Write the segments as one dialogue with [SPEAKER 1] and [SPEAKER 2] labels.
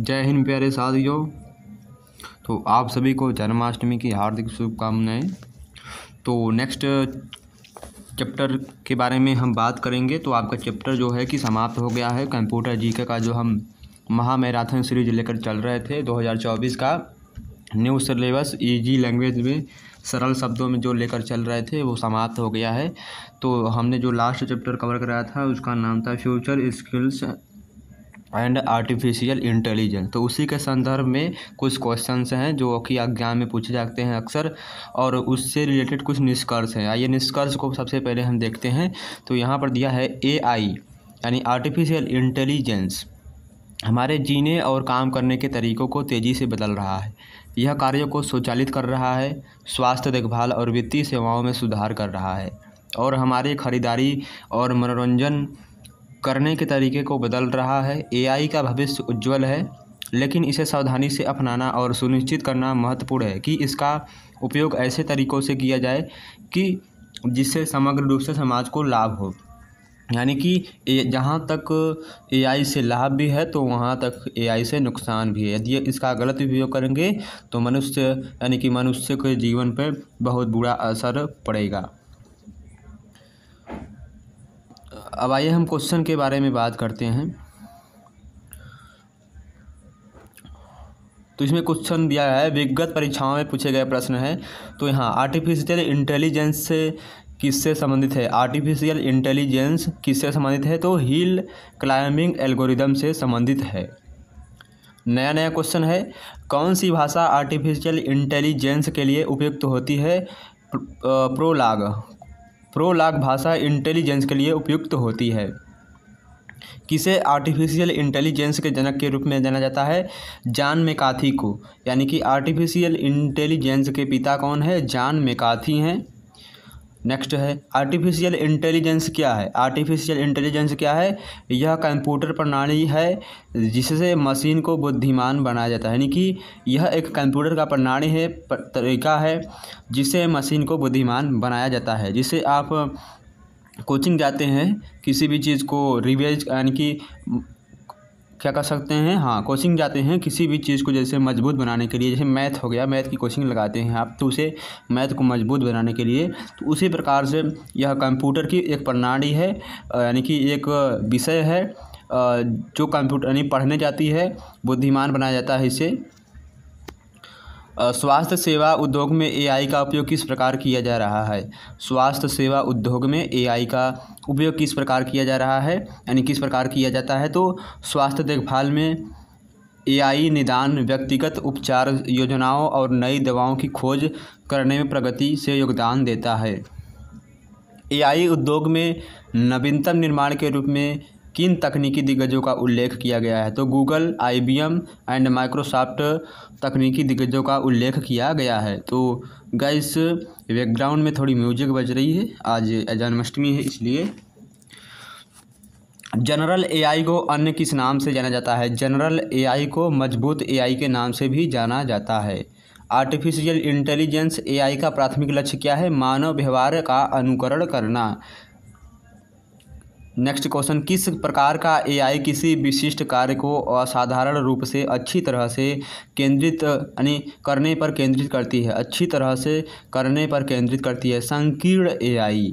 [SPEAKER 1] जय हिंद प्यारे साथियों तो आप सभी को जन्माष्टमी की हार्दिक शुभकामनाएं तो नेक्स्ट चैप्टर के बारे में हम बात करेंगे तो आपका चैप्टर जो है कि समाप्त हो गया है कंप्यूटर जीके का जो हम महामैराथन सीरीज लेकर चल रहे थे 2024 का न्यू सिलेबस इजी लैंग्वेज में सरल शब्दों में जो लेकर चल रहे थे वो समाप्त हो गया है तो हमने जो लास्ट चैप्टर कवर कराया था उसका नाम था future skills and artificial intelligence तो उसी के संदर्भ में कुछ क्वेश्चंस हैं जो कि अज्ञान में पूछे जाते हैं अक्सर और उससे रिलेटेड कुछ निष्कर्ष हैं आइए निष्कर्ष को सबसे पहले हम देखते हैं तो यहाँ पर दिया है ए यानी आर्टिफिशियल इंटेलिजेंस हमारे जीने और काम करने के तरीकों को तेज़ी से बदल रहा है यह कार्यों को स्वचालित कर रहा है स्वास्थ्य देखभाल और वित्तीय सेवाओं में सुधार कर रहा है और हमारे खरीदारी और मनोरंजन करने के तरीके को बदल रहा है एआई का भविष्य उज्जवल है लेकिन इसे सावधानी से अपनाना और सुनिश्चित करना महत्वपूर्ण है कि इसका उपयोग ऐसे तरीक़ों से किया जाए कि जिससे समग्र रूप से समाज को लाभ हो यानी कि जहाँ तक एआई से लाभ भी है तो वहाँ तक एआई से नुकसान भी है यदि इसका गलत उपयोग करेंगे तो मनुष्य यानी कि मनुष्य के जीवन पर बहुत बुरा असर पड़ेगा अब आइए हम क्वेश्चन के बारे में बात करते हैं तो इसमें क्वेश्चन दिया है विगत परीक्षाओं में पूछे गए प्रश्न हैं तो यहाँ आर्टिफिशियल इंटेलिजेंस से किससे संबंधित है आर्टिफिशियल इंटेलिजेंस किससे संबंधित है तो हिल क्लाइंबिंग एल्गोरिदम से संबंधित है नया नया क्वेश्चन है कौन सी भाषा आर्टिफिशियल इंटेलिजेंस के लिए उपयुक्त होती है प्रोलाग प्रोलाग भाषा इंटेलिजेंस के लिए उपयुक्त होती है किसे आर्टिफिशियल इंटेलिजेंस के जनक के रूप में जाना जाता है जान मेकाथी को यानी कि आर्टिफिशियल इंटेलिजेंस के पिता कौन है जान मेकाथी हैं नेक्स्ट है आर्टिफिशियल इंटेलिजेंस क्या है आर्टिफिशियल इंटेलिजेंस क्या है यह कंप्यूटर प्रणाली है जिससे मशीन को बुद्धिमान बनाया जाता है यानी कि यह एक कंप्यूटर का प्रणाली है तरीका है जिससे मशीन को बुद्धिमान बनाया जाता है जिसे आप कोचिंग जाते हैं किसी भी चीज़ को रिवेज यानी कि क्या कर सकते हैं हाँ कोचिंग जाते हैं किसी भी चीज़ को जैसे मजबूत बनाने के लिए जैसे मैथ हो गया मैथ की कोचिंग लगाते हैं आप तो उसे मैथ को मजबूत बनाने के लिए तो उसी प्रकार से यह कंप्यूटर की एक प्रणाली है यानी कि एक विषय है जो कंप्यूटर यानी पढ़ने जाती है बुद्धिमान बनाया जाता है इसे स्वास्थ्य सेवा उद्योग में एआई का उपयोग किस प्रकार किया जा रहा है स्वास्थ्य सेवा उद्योग में एआई का उपयोग किस प्रकार किया जा रहा है यानी किस प्रकार किया जाता है तो स्वास्थ्य देखभाल में एआई निदान व्यक्तिगत उपचार योजनाओं और नई दवाओं की खोज करने में प्रगति से योगदान देता है एआई उद्योग में नवीनतम निर्माण के रूप में किन तकनीकी दिग्गजों का उल्लेख किया गया है तो गूगल आई एंड माइक्रोसॉफ्ट तकनीकी दिग्गजों का उल्लेख किया गया है तो गैस बैकग्राउंड में थोड़ी म्यूजिक बज रही है आज जन्माष्टमी है इसलिए जनरल एआई को अन्य किस नाम से जाना जाता है जनरल एआई को मजबूत एआई के नाम से भी जाना जाता है आर्टिफिशियल इंटेलिजेंस एआई का प्राथमिक लक्ष्य क्या है मानव व्यवहार का अनुकरण करना नेक्स्ट क्वेश्चन किस प्रकार का एआई किसी विशिष्ट कार्य को असाधारण रूप से अच्छी तरह से केंद्रित यानी करने पर केंद्रित करती है अच्छी तरह से करने पर केंद्रित करती है संकीर्ण एआई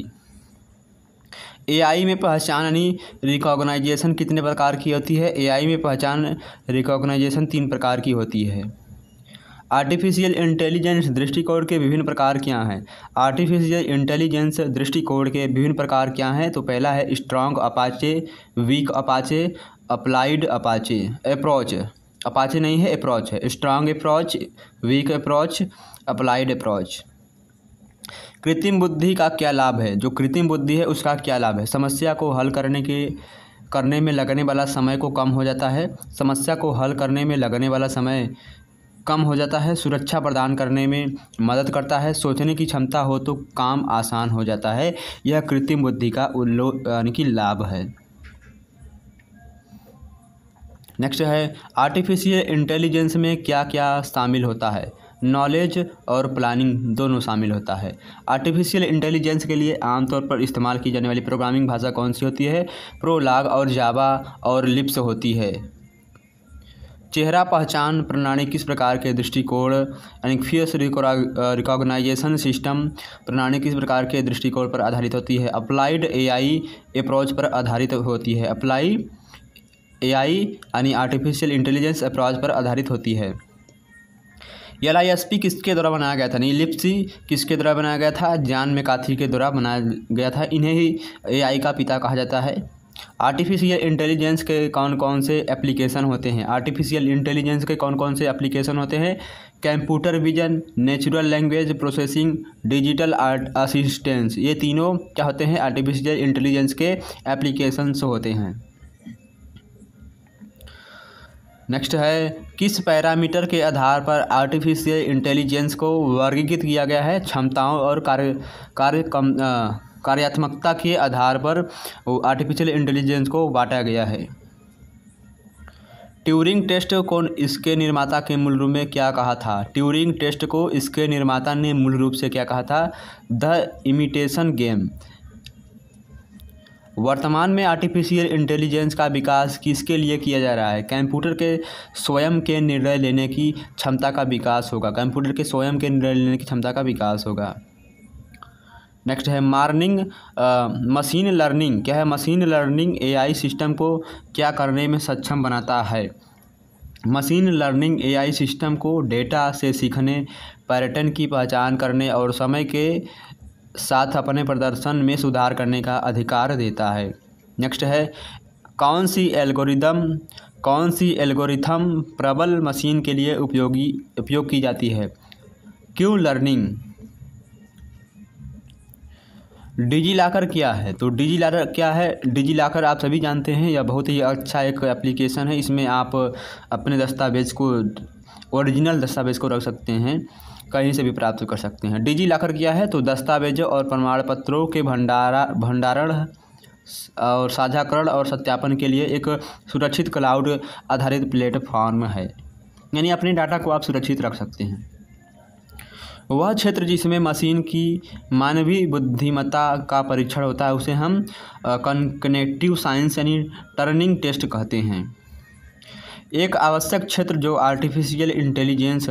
[SPEAKER 1] एआई में पहचान यानी रिकॉग्नाइजेशन कितने प्रकार की होती है एआई में पहचान रिकॉग्नाइजेशन तीन प्रकार की होती है आर्टिफिशियल इंटेलिजेंस दृष्टिकोण के विभिन्न प्रकार क्या हैं आर्टिफिशियल इंटेलिजेंस दृष्टिकोण के विभिन्न प्रकार क्या हैं तो पहला है strong Apache weak Apache applied Apache approach Apache नहीं है अप्रोच है strong approach weak approach applied approach कृत्रिम बुद्धि का क्या लाभ है जो कृत्रिम बुद्धि है उसका क्या लाभ है समस्या को हल करने के करने में लगने वाला समय को कम हो जाता है समस्या को हल करने में लगने वाला समय कम हो जाता है सुरक्षा प्रदान करने में मदद करता है सोचने की क्षमता हो तो काम आसान हो जाता है यह कृत्रिम बुद्धि का उल्लो यानी कि लाभ है नेक्स्ट है आर्टिफिशियल इंटेलिजेंस में क्या क्या शामिल होता है नॉलेज और प्लानिंग दोनों शामिल होता है आर्टिफिशियल इंटेलिजेंस के लिए आमतौर पर इस्तेमाल की जाने वाली प्रोग्रामिंग भाषा कौन सी होती है प्रोलाग और जावा और लिप्स होती है चेहरा पहचान प्रणाली किस प्रकार के दृष्टिकोण यानी फियस रिकॉग्नाइजेशन सिस्टम प्रणाली किस प्रकार के दृष्टिकोण पर आधारित होती है अप्लाइड एआई अप्रोच पर आधारित होती है अप्लाई एआई यानी आर्टिफिशियल इंटेलिजेंस अप्रोच पर आधारित होती है एल आई एस पी किसके द्वारा बनाया गया था लिप्सी किसके द्वारा बनाया गया था जान मेकाथी के द्वारा बनाया गया था इन्हें ही आई का पिता कहा जाता है आर्टिफिशियल इंटेलिजेंस के कौन कौन से एप्लीकेशन होते हैं आर्टिफिशियल इंटेलिजेंस के कौन कौन से एप्लीकेशन होते हैं computer vision natural language processing digital art assistance ये तीनों क्या होते हैं आर्टिफिशियल इंटेलिजेंस के एप्लीकेशंस होते हैं नेक्स्ट है किस पैरामीटर के आधार पर आर्टिफिशियल इंटेलिजेंस को वर्गीकृत किया गया है क्षमताओं और कार्य कार्य कम कार्यात्मकता के आधार पर आर्टिफिशियल इंटेलिजेंस को बांटा गया है ट्यूरिंग टेस्ट को इसके निर्माता के मूल रूप में क्या कहा था ट्यूरिंग टेस्ट को इसके निर्माता ने मूल रूप से क्या कहा था द इमिटेशन गेम वर्तमान में आर्टिफिशियल इंटेलिजेंस का विकास किसके लिए किया जा रहा है कंप्यूटर के स्वयं के निर्णय लेने की क्षमता का विकास होगा कंप्यूटर के स्वयं के निर्णय लेने की क्षमता का विकास होगा नेक्स्ट है मार्निंग मशीन लर्निंग क्या है मशीन लर्निंग एआई सिस्टम को क्या करने में सक्षम बनाता है मशीन लर्निंग एआई सिस्टम को डेटा से सीखने पर्यटन की पहचान करने और समय के साथ अपने प्रदर्शन में सुधार करने का अधिकार देता है नेक्स्ट है कौन सी एल्गोरिदम कौन सी एल्गोरिथम प्रबल मशीन के लिए उपयोगी उपयोग की जाती है क्यू लर्निंग डिजी लॉकर तो क्या है तो डिजी लॉकर क्या है डिजी लॉकर आप सभी जानते हैं यह बहुत ही अच्छा एक एप्लीकेशन है इसमें आप अपने दस्तावेज़ को ओरिजिनल दस्तावेज़ को रख सकते हैं कहीं से भी प्राप्त कर सकते हैं डिजी लॉकर क्या है तो दस्तावेजों और प्रमाण पत्रों के भंडारा भंडारण और साझाकरण और सत्यापन के लिए एक सुरक्षित क्लाउड आधारित प्लेटफॉर्म है यानी अपने डाटा को आप सुरक्षित रख सकते हैं वह क्षेत्र जिसमें मशीन की मानवीय बुद्धिमत्ता का परीक्षण होता है उसे हम कनेक्टिव साइंस यानी टर्निंग टेस्ट कहते हैं एक आवश्यक क्षेत्र जो आर्टिफिशियल इंटेलिजेंस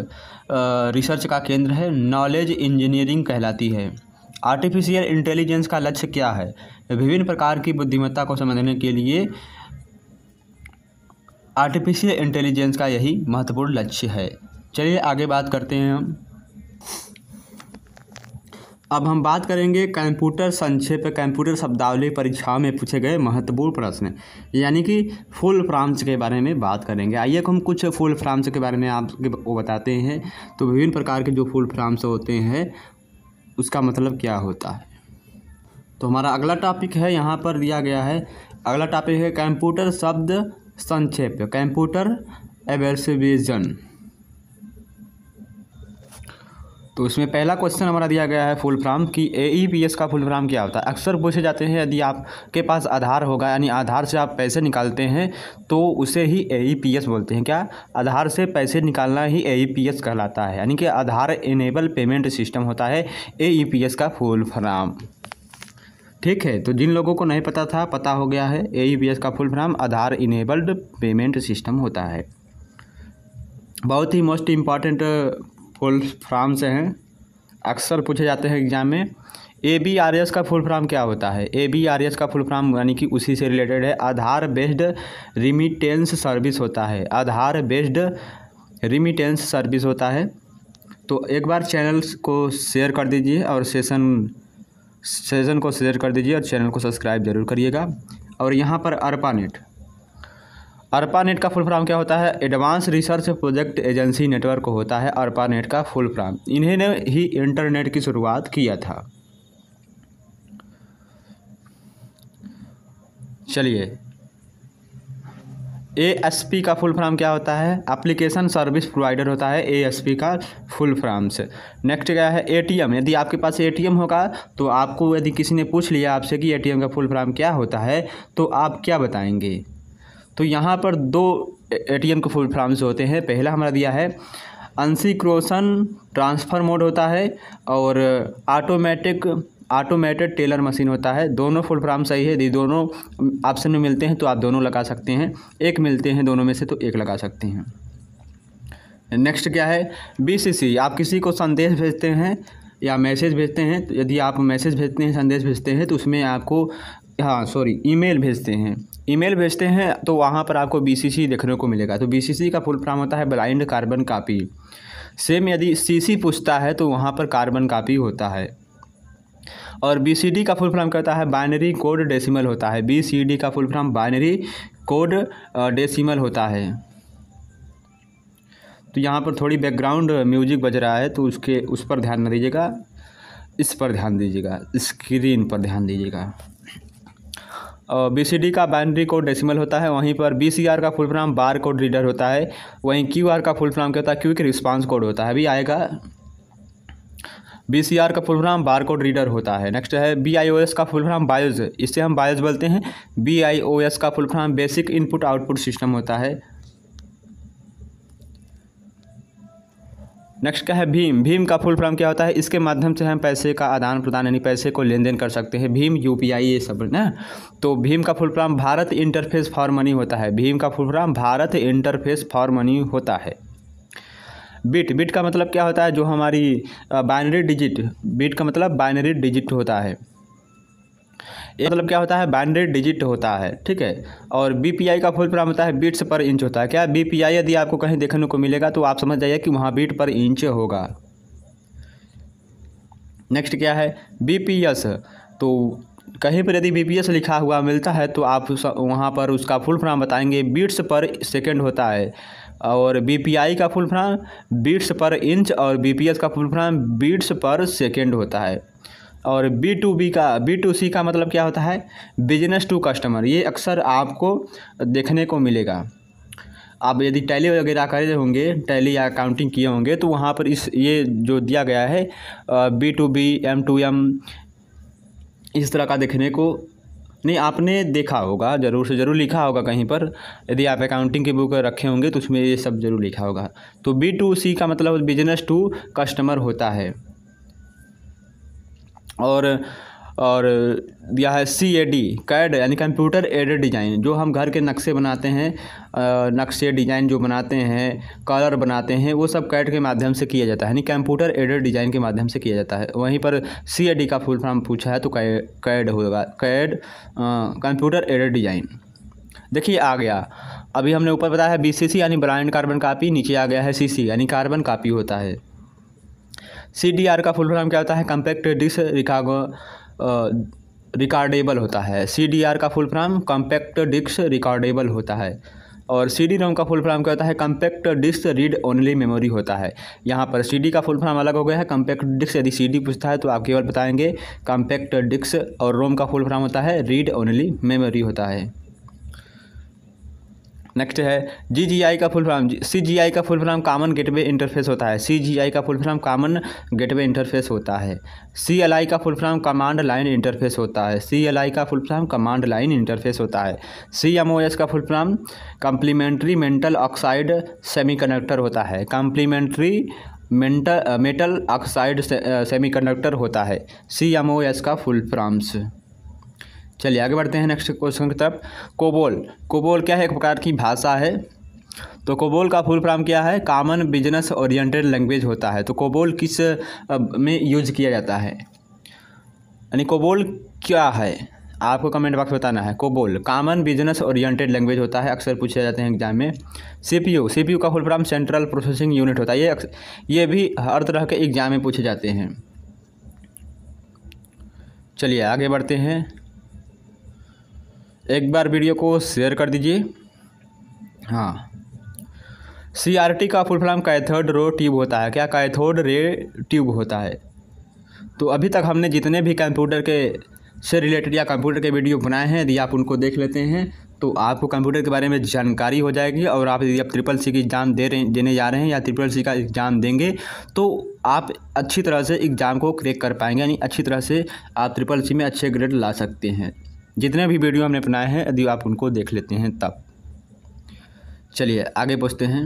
[SPEAKER 1] रिसर्च का केंद्र है नॉलेज इंजीनियरिंग कहलाती है आर्टिफिशियल इंटेलिजेंस का लक्ष्य क्या है विभिन्न प्रकार की बुद्धिमत्ता को समझने के लिए आर्टिफिशियल इंटेलिजेंस का यही महत्वपूर्ण लक्ष्य है चलिए आगे बात करते हैं हम अब हम बात करेंगे कंप्यूटर संक्षेप कंप्यूटर शब्दावली परीक्षाओं में पूछे गए महत्वपूर्ण प्रश्न यानी कि फुल फ्राम्स के बारे में बात करेंगे आइए हम कुछ फुल फ्राम्स के बारे में आपको बताते हैं तो विभिन्न प्रकार के जो फुल फ्राम्स होते हैं उसका मतलब क्या होता है तो हमारा अगला टॉपिक है यहाँ पर दिया गया है अगला टॉपिक है कंप्यूटर शब्द संक्षेप कंप्यूटर एवेसिविजन तो इसमें पहला क्वेश्चन हमारा दिया गया है फुल फॉर्म कि ए ई पी एस का फुल फॉर्म क्या होता है अक्सर पूछे जाते हैं यदि आपके पास आधार होगा यानी आधार से आप पैसे निकालते हैं तो उसे ही ए ई पी एस बोलते हैं क्या आधार से पैसे निकालना ही ए पी एस कहलाता है यानी कि आधार इनेबल पेमेंट सिस्टम होता है ए ई पी एस का फुल फॉर्म ठीक है तो जिन लोगों को नहीं पता था पता हो गया है ए ई पी एस का full form Aadhaar enabled payment system होता है बहुत ही मोस्ट इम्पॉर्टेंट फुल फॉर्म से हैं अक्सर पूछे जाते हैं एग्ज़ाम में ए बी आर एस का फुल फॉर्म क्या होता है ए बी आर एस का फुल फॉर्म यानी कि उसी से रिलेटेड है आधार बेस्ड रिमिटेंस सर्विस होता है आधार बेस्ड रिमिटेंस सर्विस होता है तो एक बार चैनल को शेयर कर दीजिए और सेशन सेशन को शेयर कर दीजिए और चैनल को सब्सक्राइब जरूर करिएगा और यहाँ पर अरपा नेट अर्पानेट का फुल फॉर्म क्या होता है advance research project agency network होता है अर्पानेट का फुल फॉर्म इन्हें ही इंटरनेट की शुरुआत किया था चलिए ए का फुल फॉर्म क्या होता है एप्लीकेशन सर्विस प्रोवाइडर होता है ए का फुल फॉर्म से नेक्स्ट क्या है एम यदि आपके पास एम होगा तो आपको यदि किसी ने पूछ लिया आपसे कि एम का फुल फॉर्म क्या होता है तो आप क्या बताएंगे तो यहाँ पर दो एटीएम के फुल फॉर्म्स होते हैं पहला हमारा दिया है अनसिक्रोसन ट्रांसफ़र मोड होता है और ऑटोमेटिक ऑटोमेटेड टेलर मशीन होता है दोनों फुल फॉर्म सही है यदि दोनों ऑप्शन में मिलते हैं तो आप दोनों लगा सकते हैं एक मिलते हैं दोनों में से तो एक लगा सकते हैं नेक्स्ट क्या है बीसीसी आप किसी को संदेश भेजते हैं या मैसेज भेजते हैं तो यदि आप मैसेज भेजते हैं संदेश भेजते हैं तो उसमें आपको हाँ सॉरी ईमेल भेजते हैं ईमेल भेजते हैं तो वहाँ पर आपको बीसीसी देखने को मिलेगा तो बीसीसी का फुल फॉर्म होता है ब्लाइंड कार्बन कापी सेम यदि सीसी पूछता है तो वहाँ पर कार्बन कापी होता है और बीसीडी का फुल फॉर्म कहता है बाइनरी कोड डेसिमल होता है बीसीडी का full form binary code decimal होता है तो यहाँ पर थोड़ी बैकग्राउंड म्यूजिक बज रहा है तो उसके उस पर ध्यान न दीजिएगा इस पर ध्यान दीजिएगा स्क्रीन पर ध्यान दीजिएगा बी का बाइनरी कोड डेसिमल होता है वहीं पर बी का full form bar code reader होता है वहीं क्यू का फुल फॉर्म क्या होता है क्विक रिस्पांस कोड होता है अभी आएगा बी का full form bar code reader होता है नेक्स्ट है बी का फुल फॉर्म बायोज इससे हम बायोज बोलते हैं बी का full form basic input output system होता है नेक्स्ट क्या है भीम भीम का फुल फॉर्म क्या होता है इसके माध्यम से हम पैसे का आदान प्रदान यानी पैसे को लेन देन कर सकते हैं भीम यू ये सब ना तो भीम का full form Bharat interface for money होता है भीम का full form Bharat interface for money होता है बिट बिट का मतलब क्या होता है जो हमारी बाइनरी डिजिट बिट का मतलब बाइनरी डिजिट होता है ए मतलब क्या होता है बाइनरी डिजिट होता है ठीक है और बी का फुल फॉर्म होता है बीट्स पर इंच होता है क्या बी यदि आपको कहीं देखने को मिलेगा तो आप समझ जाइए कि वहाँ बीट पर इंच होगा नेक्स्ट क्या है बी तो कहीं पर यदि बी लिखा हुआ मिलता है तो आप वहाँ पर उसका फुल फॉर्म बताएंगे बीट्स पर सेकेंड होता है और बी का full form beats per inch और बी का full form beats per second होता है और बी टू बी का बी टू सी का मतलब क्या होता है बिजनेस टू कस्टमर ये अक्सर आपको देखने को मिलेगा आप यदि टैली वगैरह करे होंगे टैली या अकाउंटिंग किए होंगे तो वहाँ पर इस ये जो दिया गया है B to B M to M इस तरह का देखने को नहीं आपने देखा होगा ज़रूर से ज़रूर लिखा होगा कहीं पर यदि आप अकाउंटिंग की बुक रखे होंगे तो उसमें ये सब ज़रूर लिखा होगा तो बी टू सी का मतलब बिजनेस टू कस्टमर होता है और और यह है सी ए डी कैड यानी कंप्यूटर एडेड डिज़ाइन जो हम घर के नक्शे बनाते हैं नक्शे डिज़ाइन जो बनाते हैं कलर बनाते हैं वो सब कैड के माध्यम से किया जाता है यानी कंप्यूटर एडेड डिज़ाइन के माध्यम से किया जाता है वहीं पर सी ए डी का फुल फॉर्म पूछा है तो कैड होगा कैड कंप्यूटर एडेड डिज़ाइन देखिए आ गया अभी हमने ऊपर बताया है बी सी सी यानी ब्रांड कार्बन कापी नीचे आ गया है सी सी यानी कार्बन कापी होता है सी डी आर का फुल फॉर्म क्या होता है कम्पैक्ट डिस्क रिकागो रिकॉर्डेबल होता है सी डी आर का full form compact disc recordable होता है और सी डी रोम का फुल फॉर्म क्या होता है compact disc read only memory होता है यहाँ पर सी डी का फुल फॉर्म अलग हो गया है कम्पैक्ट डिस्क यदि सी डी पूछता है तो आप केवल बताएंगे कम्पैक्ट डिस्क और रोम का फुल फॉर्म होता है रीड ओनली मेमोरी होता है नेक्स्ट है जी जी आई का full form C G I का full form common gateway interface होता है सी जी आई का full form common gateway interface होता है सी एल आई का full form command line interface होता है सी एल आई का full form command line interface होता है सी एम ओ एस का full form complementary mental oxide conductor होता है complementary mental metal oxide conductor होता है सी एम ओ एस का फुल फॉर्म्स चलिए आगे बढ़ते हैं नेक्स्ट क्वेश्चन की तरफ कोबोल कोबोल क्या है एक प्रकार की भाषा है तो कोबोल का फुल फॉर्म क्या है कॉमन बिजनेस ओरिएंटेड लैंग्वेज होता है तो कोबोल किस में यूज किया जाता है यानी कोबोल क्या है आपको कमेंट बॉक्स बताना है COBOL common business oriented language होता है अक्सर पूछे जाते हैं एग्जाम में सीपीयू सीपीयू का full form central processing unit होता है ये ये भी हर तरह के एग्जाम में पूछे जाते हैं चलिए आगे बढ़ते हैं एक बार वीडियो को शेयर कर दीजिए हाँ सीआरटी का full form cathode ray tube होता है क्या कैथोड रे ट्यूब होता है तो अभी तक हमने जितने भी कंप्यूटर के से रिलेटेड या कंप्यूटर के वीडियो बनाए हैं यदि आप उनको देख लेते हैं तो आपको कंप्यूटर के बारे में जानकारी हो जाएगी और आप यदि आप ट्रिपल सी की एग्ज़ाम दे रहे देने जा रहे हैं या ट्रिपल सी का एग्ज़ाम देंगे तो आप अच्छी तरह से एग्ज़ाम को क्रेक कर पाएंगे यानी अच्छी तरह से आप ट्रिपल सी में अच्छे ग्रेड ला सकते हैं जितने भी वीडियो हमने बनाए हैं यदि आप उनको देख लेते हैं तब चलिए आगे पूछते हैं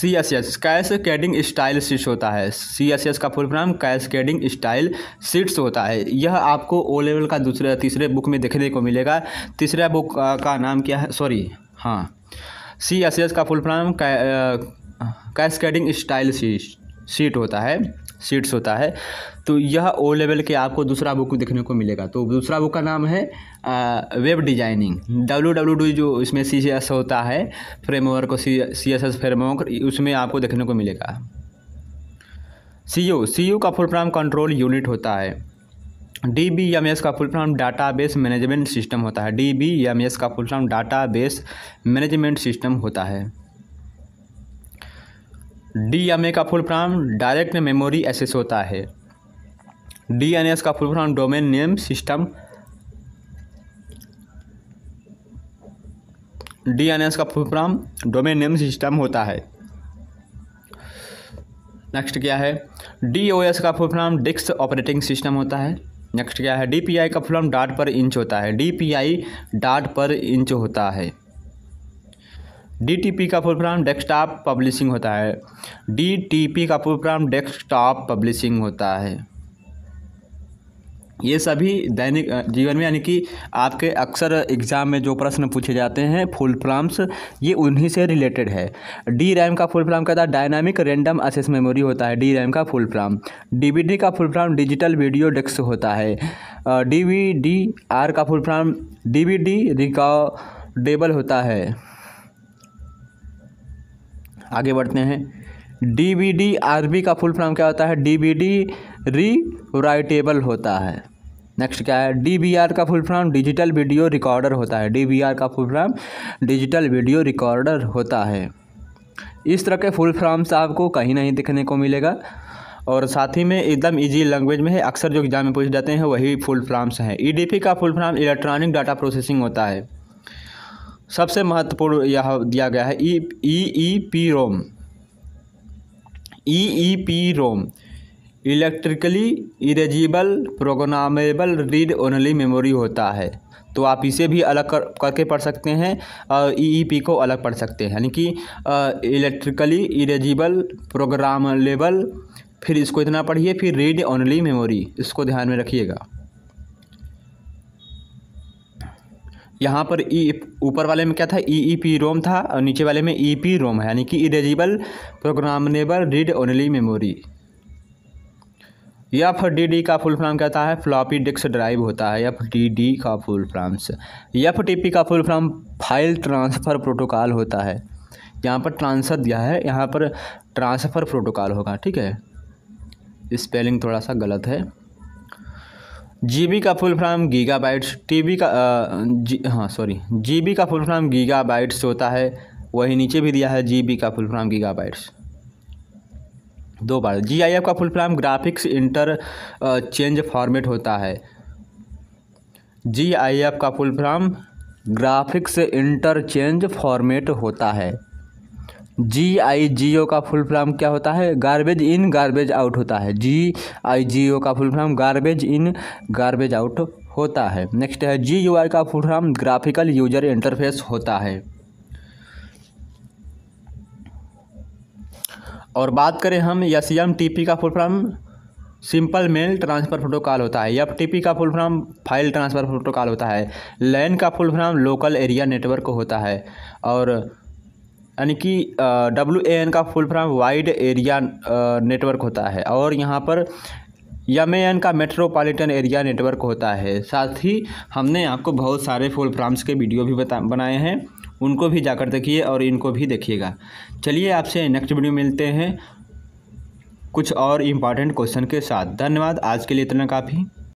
[SPEAKER 1] C S S cascading style sheets होता है सी एस एस का full form cascading style sheets होता है यह आपको ओ लेवल का दूसरे तीसरे बुक में देखने को मिलेगा तीसरा बुक का नाम क्या है सॉरी हाँ सी एस एस का full form cascading style sheet sheet होता है सीट्स होता है तो यह ओ लेवल के आपको दूसरा बुक देखने को मिलेगा तो दूसरा बुक का नाम है web designing W W D जो इसमें सी सी एस होता है framework C C S S framework उसमें आपको देखने को मिलेगा सी ओ सी ओ का फुल फॉर्म कंट्रोल यूनिट होता है डी बी एम एस का full form database management system होता है डी बी एम एस का full form database management system होता है डी एम ए का full form direct memory access होता है डी एन एस का full form domain name system D N S का full form domain name system होता है नेक्स्ट क्या है डी ओ एस का full form disk operating system होता है नेक्स्ट क्या है डी पी आई का फुल फॉर्म डाट पर इंच होता है डी पी आई डाट पर इंच होता है डी का फुल फॉर्म डेस्कटॉप पब्लिशिंग होता है डी का फुल फॉर्म डेस्कटॉप पब्लिशिंग होता है ये सभी दैनिक जीवन में यानी कि आपके अक्सर एग्ज़ाम में जो प्रश्न पूछे जाते हैं फुल फॉर्म्स ये उन्हीं से रिलेटेड है डी रैम का फुल फॉर्म कहता है डायनामिक रेंडम असेस मेमोरी होता है डी रैम का फुल फॉर्म डीवीडी का full form digital video desk होता है डी वी डी आर का full form D D recordable होता है आगे बढ़ते हैं डी आरबी का फुल फॉर्म क्या होता है D B D rewritable होता है नेक्स्ट क्या है डीबीआर का full form digital video recorder होता है डीबीआर का full form digital video recorder होता है इस तरह के फुल फॉर्म्स आपको कहीं नहीं दिखने को मिलेगा और साथ ही में एकदम इजी लैंग्वेज में है अक्सर जो एग्जाम में पूछ जाते हैं वही फुल फॉर्म्स हैं ईडीपी e का full form electronic data processing होता है सबसे महत्वपूर्ण यह दिया गया है E E P ROM E E P ROM electrically erasable programmable read only memory होता है तो आप इसे भी अलग कर करके पढ़ सकते हैं और ई ई पी को अलग पढ़ सकते हैं यानी कि इलेक्ट्रिकली इरेजिबल प्रोग्रामलेबल फिर इसको इतना पढ़िए फिर रीड ओनली मेमोरी इसको ध्यान में रखिएगा यहाँ पर ई ऊपर वाले में क्या था ई ई पी रोम था और नीचे वाले में ई पी रोम है यानी कि erasable programmable read only memory या फिर डी डी का फुल फॉर्म कहता है फ्लॉपी डिस्क ड्राइव होता है या फिर डी डी का फुल फॉर्म फिर टी पी का full form file transfer protocol होता है यहाँ पर ट्रांसफ़र दिया है यहाँ पर ट्रांसफ़र प्रोटोकॉल होगा ठीक है स्पेलिंग थोड़ा सा गलत है जीबी का full form gigabytes TB का जी हाँ सॉरी जीबी का फुल फॉर्म गीगा बाइट्स होता है वही नीचे भी दिया है जीबी का फुल फॉर्म गीगा बाइट्स दो बार जी आई एफ का full form graphics interchange format होता है जी आई एफ का full form graphics interchange format होता है जी आई जी ओ का फुल फॉर्म क्या होता है गार्बेज इन गार्बेज आउट होता है जी आई जी ओ का full form garbage in garbage out होता है नेक्स्ट है जी यू आई का full form graphical user interface होता है और बात करें हम एस एम टी पी का full form simple mail transfer protocol होता है एफ टी पी का full form file transfer protocol होता है लैन का full form local area network होता है और यानी कि डब्ल्यू एन का full form wide area network होता है और यहाँ पर यम एन का मेट्रोपॉलिटन एरिया नेटवर्क होता है साथ ही हमने आपको बहुत सारे फुल फॉर्म्स के वीडियो भी बता बनाए हैं उनको भी जाकर देखिए और इनको भी देखिएगा चलिए आपसे नेक्स्ट वीडियो मिलते हैं कुछ और इम्पॉर्टेंट क्वेश्चन के साथ धन्यवाद आज के लिए इतना काफ़ी